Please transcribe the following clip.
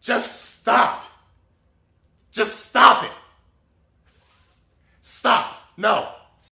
Just stop. Just stop it. Stop. No.